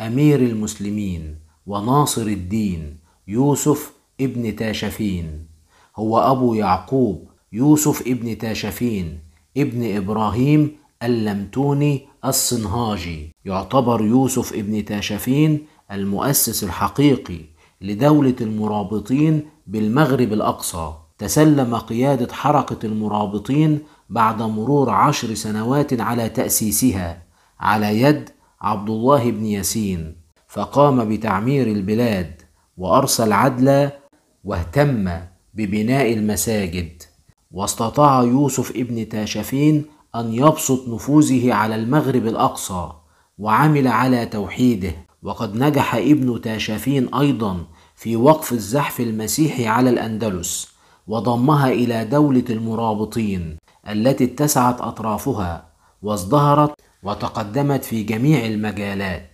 أمير المسلمين وناصر الدين يوسف ابن تاشفين هو أبو يعقوب يوسف ابن تاشفين ابن إبراهيم اللمتوني الصنهاجي يعتبر يوسف ابن تاشفين المؤسس الحقيقي لدولة المرابطين بالمغرب الأقصى تسلم قيادة حركة المرابطين بعد مرور عشر سنوات على تأسيسها على يد عبد الله بن ياسين فقام بتعمير البلاد وارسل عدلا واهتم ببناء المساجد واستطاع يوسف ابن تاشفين ان يبسط نفوذه على المغرب الاقصى وعمل على توحيده وقد نجح ابن تاشفين ايضا في وقف الزحف المسيحي على الاندلس وضمها الى دوله المرابطين التي اتسعت اطرافها وازدهرت وتقدمت في جميع المجالات